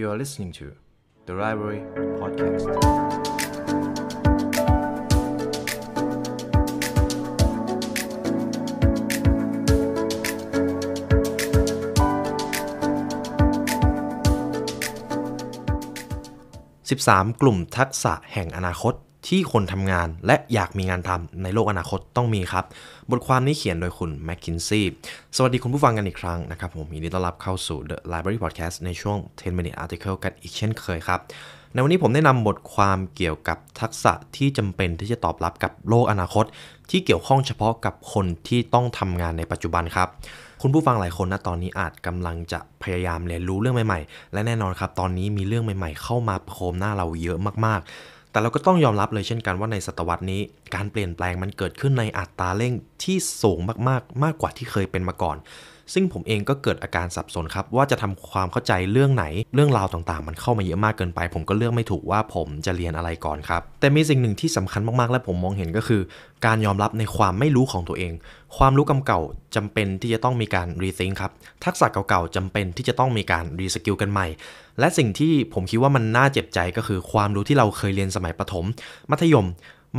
You are listening to The Library Podcast. 13 กลุ่มทักษะแห่งอนาคตที่คนทำงานและอยากมีงานทำในโลกอนาคตต้องมีครับ บทความนี้เขียนโดยคุณแมคคินซี่สวัสดีคุณผู้ฟังกันอีกครั้งนะครับ ผมยินดีต้อนรับเข้าสู่ The Library Podcast ในช่วง 10 minute article กันอีกเช่นเคยครับ ในวันนี้ผมได้นำบทความเกี่ยวกับทักษะที่จำเป็นที่จะตอบรับกับโลกอนาคต ที่เกี่ยวข้องเฉพาะกับคนที่ต้องทำงานในปัจจุบันครับ คุณผู้ฟังหลายคนนะตอนนี้อาจกำลังจะพยายามเรียนรู้เรื่องใหม่ๆ และแน่นอนครับตอนนี้มีเรื่องใหม่ๆ เข้ามาโคมหน้าเราเยอะมากแต่เราก็ต้องยอมรับเลยเช่นกันว่าในศตวรรษนี้การเปลี่ยน แปลงมันเกิดขึ้นในอัตราเร่งที่สูงมากๆมากกว่าที่เคยเป็นมาก่อน ซึ่งผมเองก็เกิดอาการสับสนครับ ว่าจะทำความเข้าใจเรื่องไหน เรื่องราวต่างๆ มันเข้ามาเยอะมากเกินไป ผมก็เลือกไม่ถูกว่าผมจะเรียนอะไรก่อนครับแต่มีสิ่งหนึ่งที่สำคัญมากๆ และผมมองเห็นก็คือการยอมรับในความไม่รู้ของตัวเอง ความรู้กำเก่าจำเป็นที่จะต้องมีการรีซิงครับทักษะเก่าๆจำเป็นที่จะต้องมีการรีสกิลกันใหม่ และสิ่งที่ผมคิดว่ามันน่าเจ็บใจก็คือ ความรู้ที่เราเคยเรียนสมัยประถม มัธยม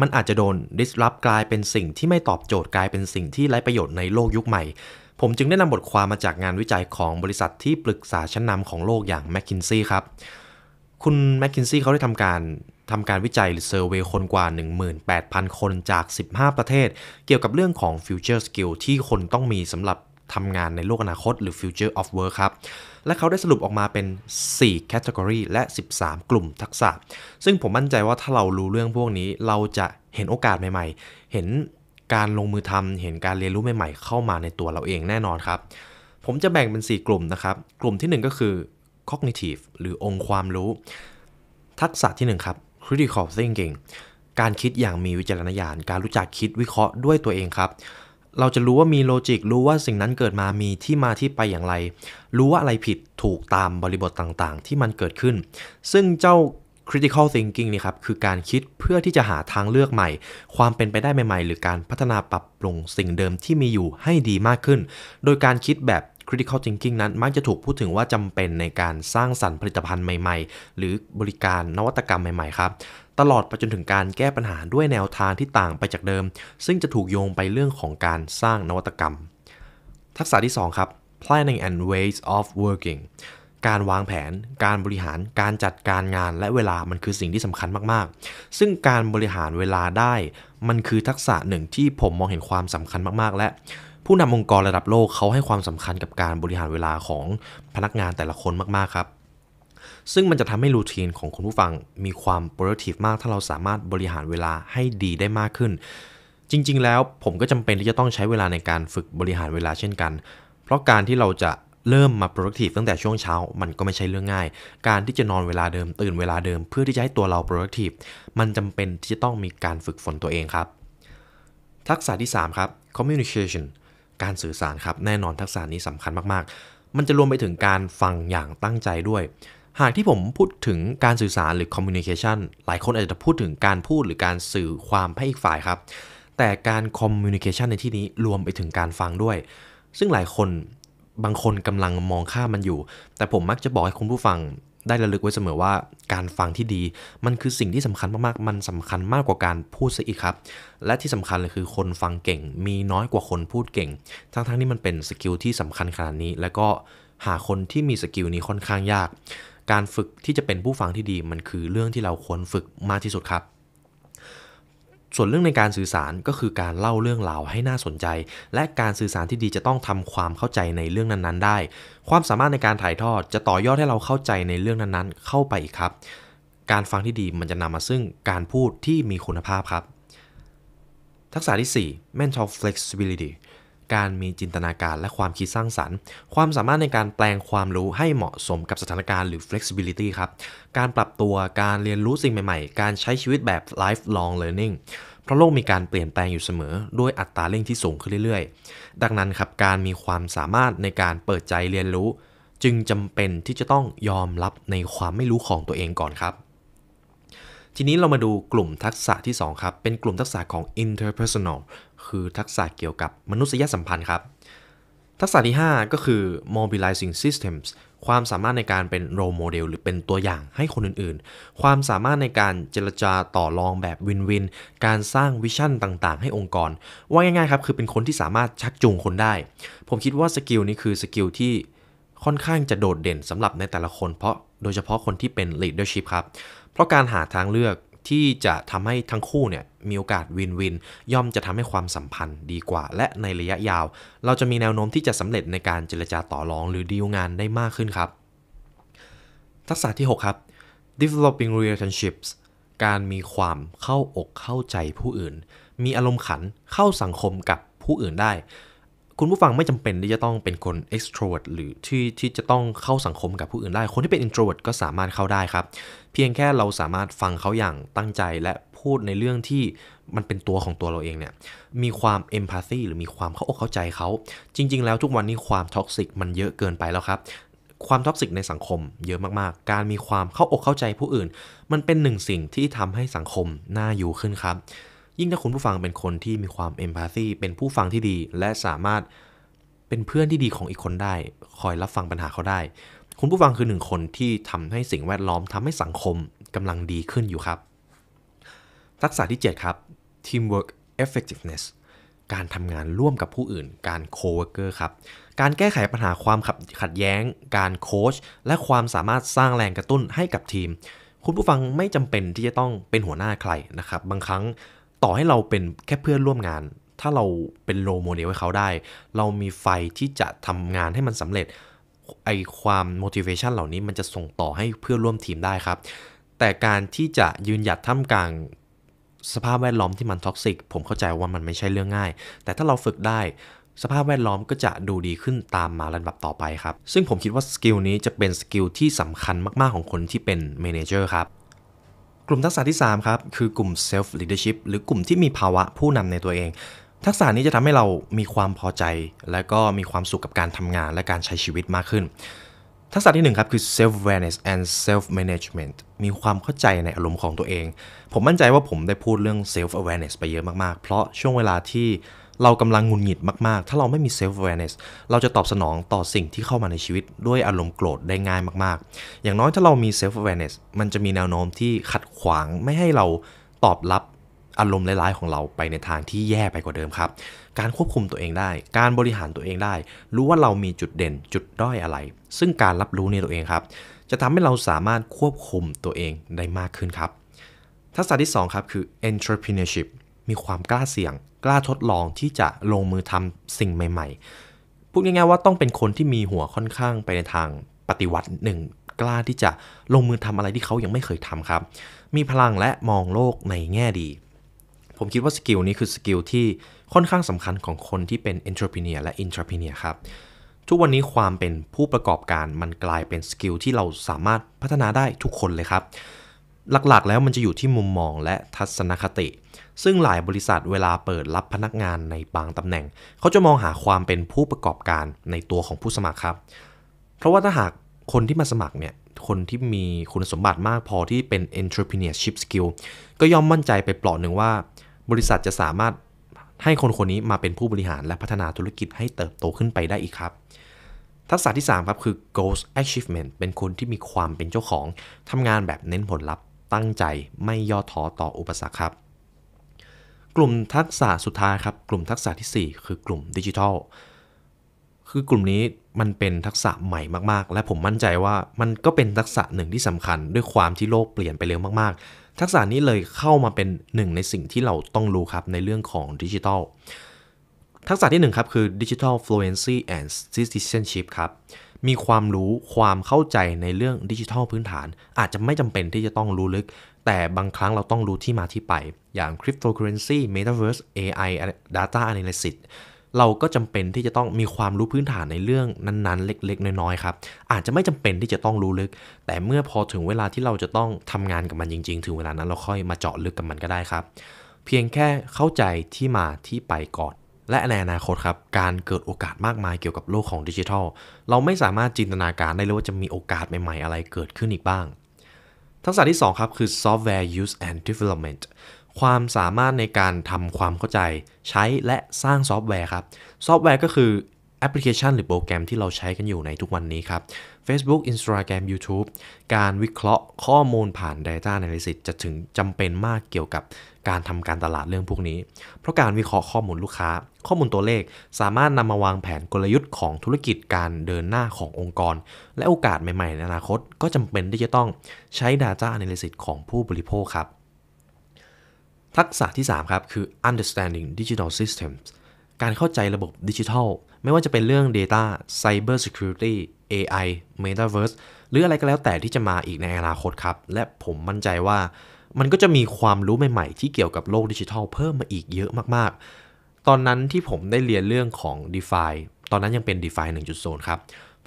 มันอาจจะโดน disrupt กลายเป็นสิ่งที่ไม่ตอบโจทย์กลายเป็นสิ่งที่ไร้ประโยชน์ในโลกยุคใหม่ ผมจึงได้นำบทความมาจากงานวิจัยของบริษัทที่ปรึกษาชั้นนำของโลกอย่าง McKinsey ครับคุณแมคคินซี่เขาได้ทำการทำการวิจัยหรือเซอร์เวยคนกว่า 18,000 คนจาก 15 ประเทศ เกี่ยวกับเรื่องของ future skill ที่คนต้องมีสำหรับทำงานในโลกอนาคต หรือ future of work ครับและเขาได้สรุปออกมาเป็น 4 Category และ 13 กลุ่มทักษะ ซึ่งผมมั่นใจว่าถ้าเรารู้เรื่องพวกนี้ เราจะเห็นโอกาสใหม่ๆ เห็นการลงมือทำเห็นการเรียนรู้ใหม่ ๆ เข้ามาในตัวเราเองแน่นอนครับ ผมจะแบ่งเป็น 4 กลุ่มนะครับ กลุ่มที่ 1 ก็คือ cognitive หรือองค์ความรู้ ทักษะที่ 1 ครับ critical thinking การคิดอย่างมีวิจารณญาณ การรู้จักคิดวิเคราะห์ด้วยตัวเองครับเราจะรู้ว่ามีโลจิก รู้ว่าสิ่งนั้นเกิดมา มีที่มาที่ไปอย่างไร รู้ว่าอะไรผิดถูกตามบริบทต่างๆ ที่มันเกิดขึ้น ซึ่งเจ้า critical thinking นี่ครับคือการคิดเพื่อที่จะหาทางเลือกใหม่ ความเป็นไปได้ใหม่ๆ หรือการพัฒนาปรับปรุงสิ่งเดิมที่มีอยู่ให้ดีมากขึ้น โดยการคิดแบบ critical thinking นั้นมักจะถูกพูดถึงว่าจำเป็นในการสร้างสรรค์ผลิตภัณฑ์ใหม่ ๆ หรือบริการนวัตกรรมใหม่ๆครับตลอดไปจนถึงการแก้ปัญหาด้วยแนวทางที่ต่างไปจากเดิม ซึ่งจะถูกโยงไปเรื่องของการสร้างนวัตกรรม ทักษะที่ 2 ครับ planning and ways of working การวางแผนการบริหารการจัดการงานและเวลามันคือสิ่งที่สำคัญมาก ๆ ซึ่งการบริหารเวลาได้ มันคือทักษะหนึ่งที่ผมมองเห็นความสำคัญมาก ๆ และ ผู้นำองค์กรระดับโลกเขาให้ความสำคัญกับการบริหารเวลาของพนักงานแต่ละคนมาก ๆ ครับซึ่งมันจะทำให้รูทีนของคุณผู้ฟังมีความ productive มากถ้าเราสามารถบริหารเวลาให้ดีได้มากขึ้น จริงๆ แล้วผมก็จำเป็นที่จะต้องใช้เวลาในการฝึกบริหารเวลาเช่นกัน เพราะการที่เราจะเริ่มมา productive ตั้งแต่ช่วงเช้ามันก็ไม่ใช่เรื่องง่าย การที่จะนอนเวลาเดิมตื่นเวลาเดิม เพื่อที่จะให้ตัวเรา productive มันจำเป็นที่จะต้องมีการฝึกฝนตัวเองครับ ทักษะที่ 3 ครับ communication การสื่อสารครับแน่นอนทักษะนี้สำคัญมากๆ มันจะรวมไปถึงการฟังอย่างตั้งใจด้วยหากที่ผมพูดถึงการสื่อสารหรือ communication หลายคนอาจจะพูดถึงการพูดหรือการสื่อความให้อีกฝ่ายครับ แต่การ communication ในที่นี้รวมไปถึงการฟังด้วย ซึ่งหลายคนบางคนกำลังมองข้ามมันอยู่ แต่ผมมักจะบอกให้คุณผู้ฟังได้ระลึกไว้เสมอว่าการฟังที่ดี มันคือสิ่งที่สำคัญมากๆ มันสำคัญมากกว่าการพูดซะอีกครับ และที่สำคัญเลยคือคนฟังเก่ง มีน้อยกว่าคนพูดเก่ง ทั้งๆที่มันเป็นสกิลที่สำคัญขนาดนี้ แล้วก็หาคนที่มีสกิลนี้ค่อนข้างยากการฝึกที่จะเป็นผู้ฟังที่ดีมันคือเรื่องที่เราควรฝึกมากที่สุดครับ ส่วนเรื่องในการสื่อสารก็คือการเล่าเรื่องราวให้น่าสนใจ และการสื่อสารที่ดีจะต้องทำความเข้าใจในเรื่องนั้นๆ ได้ ความสามารถในการถ่ายทอดจะต่อยอดให้เราเข้าใจในเรื่องนั้นๆ เข้าไปอีกครับ การฟังที่ดีมันจะนำมาซึ่งการพูดที่มีคุณภาพครับ ทักษะที่ 4 mental flexibility การมีจินตนาการและความคิดสร้างสรรค์ ความสามารถในการแปลงความรู้ให้เหมาะสมกับสถานการณ์หรือ flexibility ครับ การปรับตัวการเรียนรู้สิ่งใหม่ๆ การใช้ชีวิตแบบ lifelong learning เพราะโลกมีการเปลี่ยนแปลงอยู่เสมอด้วยอัตราเร่งที่สูงขึ้นเรื่อยๆ ดังนั้นครับการมีความสามารถในการเปิดใจเรียนรู้ จึงจำเป็นที่จะต้องยอมรับในความไม่รู้ของตัวเองก่อนครับทีนี้เรามาดูกลุ่มทักษะที่2ครับ เป็นกลุ่มทักษะของ interpersonal คือทักษะเกี่ยวกับมนุษยสัมพันธ์ครับ ทักษะที่ 5 ก็คือ mobilizing systems ความสามารถในการเป็น role model หรือเป็นตัวอย่างให้คนอื่นๆ ความสามารถในการเจรจาต่อรองแบบวินวิน การสร้างวิชั่นต่างๆ ให้องค์กร ว่าง่ายๆครับ คือเป็นคนที่สามารถชักจูงคนได้ ผมคิดว่าสกิลนี้คือสกิลที่ค่อนข้างจะโดดเด่นสำหรับในแต่ละคนเพราะโดยเฉพาะคนที่เป็น leadership ครับ เพราะการหาทางเลือกที่จะทำให้ทั้งคู่เนี่ยมีโอกาสวินวินย่อมจะทำให้ความสัมพันธ์ดีกว่า และในระยะยาว เราจะมีแนวโน้มที่จะสำเร็จในการเจรจาต่อรอง หรือดีลงานได้มากขึ้นครับ ทักษะที่ 6 ครับ developing relationships การมีความเข้าอกเข้าใจผู้อื่น มีอารมณ์ขันเข้าสังคมกับผู้อื่นได้คุณผู้ฟังไม่จำเป็นที่จะต้องเป็นคน extrovert หรือที่ที่จะต้องเข้าสังคมกับผู้อื่นได้ คนที่เป็น introvert ก็สามารถเข้าได้ครับ เพียงแค่เราสามารถฟังเขาอย่างตั้งใจและพูดในเรื่องที่มันเป็นตัวของตัวเราเองเนี่ย มีความ empathy หรือมีความเข้าอกเข้าใจเขา จริงๆ แล้วทุกวันนี้ความท็อกซิกมันเยอะเกินไปแล้วครับ ความท็อกซิกในสังคมเยอะมากๆ การมีความเข้าอกเข้าใจผู้อื่น มันเป็นหนึ่งสิ่งที่ทำให้สังคมน่าอยู่ขึ้นครับยิ่งถ้าคุณผู้ฟังเป็นคนที่มีความเอมพัซซีเป็นผู้ฟังที่ดีและสามารถเป็นเพื่อนที่ดีของอีกคนได้ คอยรับฟังปัญหาเขาได้ คุณผู้ฟังคือหนึ่งคนที่ทำให้สิ่งแวดล้อมทำให้สังคมกำลังดีขึ้นอยู่ครับ ทักษะที่ 7 ครับ teamwork effectiveness การทำงานร่วมกับผู้อื่น การ co-worker ครับ การแก้ไขปัญหาความขัดแย้ง การโค้ช และความสามารถสร้างแรงกระตุ้นให้กับทีม คุณผู้ฟังไม่จำเป็นที่จะต้องเป็นหัวหน้าใครนะครับ บางครั้งต่อให้เราเป็นแค่เพื่อนร่วมงาน ถ้าเราเป็นโลโมเดลให้เขาได้ เรามีไฟที่จะทำงานให้มันสำเร็จ ไอความ motivation เหล่านี้มันจะส่งต่อให้เพื่อนร่วมทีมได้ครับ แต่การที่จะยืนหยัดท่ามกลาง สภาพแวดล้อมที่มันท็อกซิก ผมเข้าใจว่ามันไม่ใช่เรื่องง่าย แต่ถ้าเราฝึกได้ สภาพแวดล้อมก็จะดูดีขึ้นตามมาละดับต่อไปครับ ซึ่งผมคิดว่าสกิลนี้จะเป็นสกิลที่สำคัญมาก ๆ ของคนที่เป็นเมนเจอร์ครับกลุ่มทักษะที่ 3 ครับ คือกลุ่ม self leadership หรือกลุ่มที่มีภาวะผู้นำในตัวเอง ทักษะนี้จะทำให้เรามีความพอใจและก็มีความสุขกับการทำงานและการใช้ชีวิตมากขึ้น ทักษะที่ 1 ครับ คือ self awareness and self management มีความเข้าใจในอารมณ์ของตัวเอง ผมมั่นใจว่าผมได้พูดเรื่อง self awareness ไปเยอะมากๆ เพราะช่วงเวลาที่เรากำลังงุนหงิดมากๆ ถ้าเราไม่มีเซลฟ์เวนเนสเราจะตอบสนองต่อสิ่งที่เข้ามาในชีวิตด้วยอารมณ์โกรธได้ง่ายมากๆ อย่างน้อยถ้าเรามีเซลฟ์เวนเนสมันจะมีแนวโน้มที่ขัดขวางไม่ให้เราตอบรับอารมณ์ร้ายๆของเราไปในทางที่แย่ไปกว่าเดิมครับ การควบคุมตัวเองได้ การบริหารตัวเองได้ รู้ว่าเรามีจุดเด่น จุดด้อยอะไร ซึ่งการรับรู้ในตัวเองครับ จะทำให้เราสามารถควบคุมตัวเองได้มากขึ้นครับ ทักษะที่ 2ครับคือ entrepreneurship มีความกล้าเสี่ยงกล้าทดลองที่จะลงมือทำสิ่งใหม่ ๆ พูดง่ายๆว่าต้องเป็นคนที่มีหัวค่อนข้างไปในทางปฏิวัติหนึ่งกล้าที่จะลงมือทำอะไรที่เขายังไม่เคยทำครับ มีพลังและมองโลกในแง่ดี ผมคิดว่าสกิลนี้คือสกิลที่ค่อนข้างสำคัญของคนที่เป็นเอนทร p r e n e u และอินทรป r เนียครับ ทุกวันนี้ความเป็นผู้ประกอบการมันกลายเป็นสกิลที่เราสามารถพัฒนาได้ทุกคนเลยครับหลัก ๆ แล้วมันจะอยู่ที่มุมมองและทัศนคติ ซึ่งหลายบริษัทเวลาเปิดรับพนักงานในบางตำแหน่ง เขาจะมองหาความเป็นผู้ประกอบการในตัวของผู้สมัครครับ เพราะว่าถ้าหากคนที่มาสมัครเนี่ย คนที่มีคุณสมบัติมากพอที่เป็น entrepreneurship skill ก็ย่อมมั่นใจไปเปล่าหนึ่งว่า บริษัทจะสามารถให้คนคนนี้มาเป็นผู้บริหารและพัฒนาธุรกิจให้เติบโตขึ้นไปได้อีกครับ ทักษะที่3ครับคือ goals achievement เป็นคนที่มีความเป็นเจ้าของ ทำงานแบบเน้นผลลัพธ์ตั้งใจไม่ย่อท้อต่ออุปสรรคครับ กลุ่มทักษะสุดท้ายครับกลุ่มทักษะที่ 4 คือกลุ่มดิจิทัลคือกลุ่มนี้มันเป็นทักษะใหม่มากๆ และผมมั่นใจว่ามันก็เป็นทักษะหนึ่งที่สำคัญ ด้วยความที่โลกเปลี่ยนไปเร็วมากๆ ทักษะนี้เลยเข้ามาเป็นหนึ่งในสิ่งที่เราต้องรู้ครับในเรื่องของดิจิทัลทักษะที่1ครับคือ Digital Fluency and Citizenship ครับมีความรู้ความเข้าใจในเรื่องดิจิทัลพื้นฐาน อาจจะไม่จำเป็นที่จะต้องรู้ลึก แต่บางครั้งเราต้องรู้ที่มาที่ไป อย่างคริปโตเคอเรนซีเมตาเวิร์สเอไอดัตต้าแอน s ิ s เราก็จำเป็นที่จะต้องมีความรู้พื้นฐานในเรื่องนั้น ๆ เล็ก ๆน้อยๆครับอาจจะไม่จำเป็นที่จะต้องรู้ลึก แต่เมื่อพอถึงเวลาที่เราจะต้องทำงานกับมันจริงๆถึงเวลานั้นเราค่อยมาเจาะลึกกับมันก็ได้ครับ เพียงแค่เข้าใจที่มาที่ไปก่อนและในอนาคตครับ การเกิดโอกาสมากมายเกี่ยวกับโลกของดิจิทัล เราไม่สามารถจินตนาการได้เลยว่าจะมีโอกาสใหม่ๆ อะไรเกิดขึ้นอีกบ้าง ทักษะที่ 2 ครับคือ software use and development ความสามารถในการทำความเข้าใจ ใช้และสร้างซอฟต์แวร์ครับ ซอฟต์แวร์ก็คือแอปพลิเคชันหรือโปรแกรมที่เราใช้กันอยู่ในทุกวันนี้ครับ Facebook Instagram YouTube การวิเคราะห์ข้อมูลผ่าน Data Analysis จะถึงจำเป็นมากเกี่ยวกับการทำการตลาดเรื่องพวกนี้ เพราะการวิเคราะห์ข้อมูลลูกค้า ข้อมูลตัวเลขสามารถนำมาวางแผนกลยุทธ์ของธุรกิจการเดินหน้าขององค์กร และโอกาสใหม่ๆในอนาคตก็จำเป็นที่จะต้องใช้ Data Analysis ของผู้บริโภคครับทักษะที่3ครับคือ understanding digital systems การเข้าใจระบบดิจิทัลไม่ว่าจะเป็นเรื่อง Data Cyber Security AI Metaverse หรืออะไรก็แล้วแต่ที่จะมาอีกในอนาคตครับ และผมมั่นใจว่ามันก็จะมีความรู้ใหม่ๆที่เกี่ยวกับโลกดิจิทัลเพิ่มมาอีกเยอะมากๆ ตอนนั้นที่ผมได้เรียนเรื่องของ d e f i ตอนนั้นยังเป็น d e f i 1.0 ครับ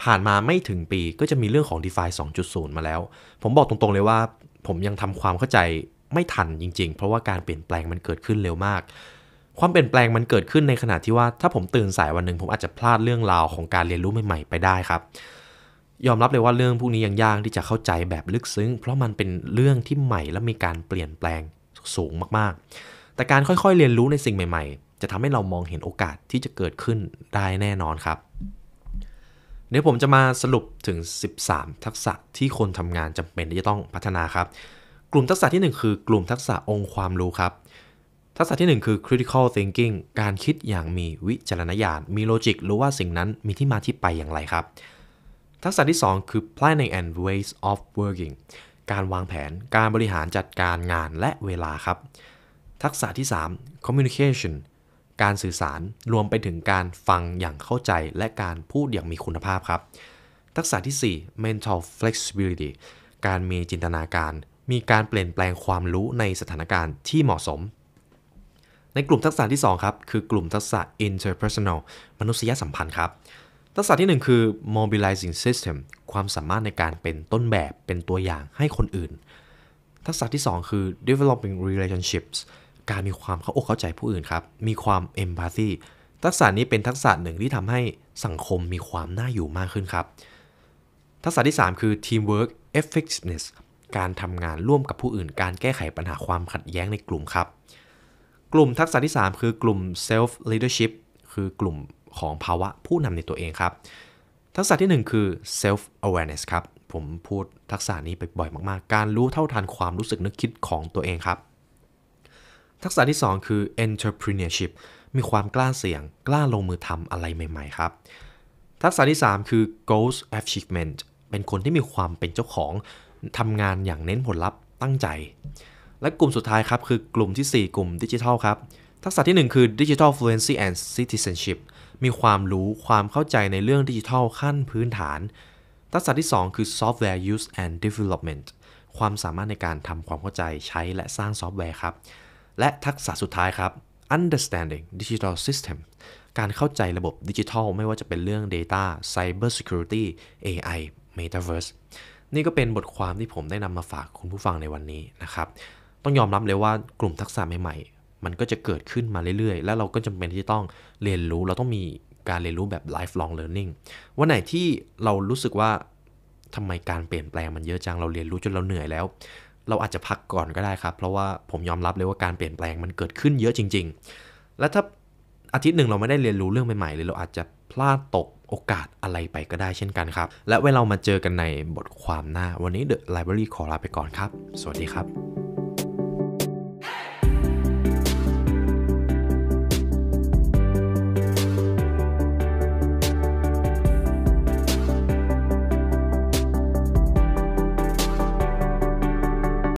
ผ่านมาไม่ถึงปีก็จะมีเรื่องของ d e f i 2.0 มาแล้ว ผมบอกตรงๆเลยว่าผมยังทำความเข้าใจไม่ทันจริง ๆ เพราะว่าการเปลี่ยนแปลงมันเกิดขึ้นเร็วมากความเปลี่ยนแปลงมันเกิดขึ้นในขณะที่ว่า ถ้าผมตื่นสายวันหนึ่งผมอาจจะพลาดเรื่องราวของการเรียนรู้ใหม่ๆ ไปได้ครับ ยอมรับเลยว่าเรื่องพวกนี้ยังยากที่จะเข้าใจแบบลึกซึ้ง เพราะมันเป็นเรื่องที่ใหม่ และมีการเปลี่ยนแปลงสูงมากๆ แต่การค่อยๆ เรียนรู้ในสิ่งใหม่ ๆ จะทำให้เรามองเห็นโอกาสที่จะเกิดขึ้นได้แน่นอนครับเดี๋ยวผมจะมาสรุปถึง 13 ทักษะที่คนทำงานจำเป็นที่จะต้องพัฒนาครับ กลุ่มทักษะที่ 1 คือกลุ่มทักษะองค์ความรู้ครับทักษะที่ 1 คือ critical thinking การคิดอย่างมีวิจารณญาณ มีโลจิกรู้ว่าสิ่งนั้นมีที่มาที่ไปอย่างไรครับ ทักษะที่ 2 คือ planning and ways of working การวางแผน การบริหารจัดการงานและเวลาครับ ทักษะที่ 3 communication การสื่อสาร รวมไปถึงการฟังอย่างเข้าใจและการพูดอย่างมีคุณภาพครับ ทักษะที่ 4 mental flexibility การมีจินตนาการ มีการเปลี่ยนแปลงความรู้ในสถานการณ์ที่เหมาะสมในกลุ่มทักษะที่ 2 ครับ คือกลุ่มทักษะ interpersonal มนุษยสัมพันธ์ครับ ทักษะที่ 1 คือ mobilizing system ความสามารถในการเป็นต้นแบบเป็นตัวอย่างให้คนอื่น ทักษะที่ 2 คือ developing relationships การมีความเข้าอกเข้าใจผู้อื่นครับ มีความ empathy ทักษะนี้เป็นทักษะหนึ่งที่ทำให้สังคมมีความน่าอยู่มากขึ้นครับ ทักษะที่ 3 คือ teamwork effectiveness การทำงานร่วมกับผู้อื่น การแก้ไขปัญหาความขัดแย้งในกลุ่มครับกลุ่มทักษะที่ 3 คือกลุ่ม self leadership คือกลุ่มของภาวะผู้นำในตัวเองครับ ทักษะที่ 1 คือ self awareness ครับ ผมพูดทักษะนี้ไปบ่อยมาก ๆ การรู้เท่าทันความรู้สึกนึกคิดของตัวเองครับ ทักษะที่ 2 คือ entrepreneurship มีความกล้าเสี่ยงกล้าลงมือทำอะไรใหม่ๆ ครับ ทักษะที่ 3 คือ goals achievement เป็นคนที่มีความเป็นเจ้าของทำงานอย่างเน้นผลลัพธ์ตั้งใจและกลุ่มสุดท้ายครับคือกลุ่มที่ 4 กลุ่มดิจิทัลครับทักษะที่ 1 คือ Digital Fluency and Citizenship มีความรู้ความเข้าใจในเรื่องดิจิทัลขั้นพื้นฐาน ทักษะที่ 2 คือ Software Use and Development ความสามารถในการทำความเข้าใจใช้และสร้างซอฟต์แวร์ครับและทักษะสุดท้ายครับ Understanding Digital System การเข้าใจระบบดิจิทัล ไม่ว่าจะเป็นเรื่อง Data Cyber Security AI Metaverse นี่ก็เป็นบทความที่ผมได้นำมาฝากคุณผู้ฟังในวันนี้นะครับต้องยอมรับเลยว่ากลุ่มทักษะใหม่ๆ มันก็จะเกิดขึ้นมาเรื่อยๆ แล้วเราก็จำเป็นที่ต้องเรียนรู้เราต้องมีการเรียนรู้แบบ lifelong learning วันไหนที่เรารู้สึกว่า ทำไมการเปลี่ยนแปลงมันเยอะจังเราเรียนรู้จนเราเหนื่อยแล้ว เราอาจจะพักก่อนก็ได้ครับ เพราะว่าผมยอมรับเลยว่าการเปลี่ยนแปลงมันเกิดขึ้นเยอะจริง ๆ และถ้าอาทิตย์หนึ่งเราไม่ได้เรียนรู้เรื่องใหม่ๆเลยเราอาจจะพลาดตกโอกาสอะไรไปก็ได้เช่นกันครับและเวลามาเจอกันในบทความหน้าวันนี้ The Library ขอลาไปก่อนครับสวัสดีครับ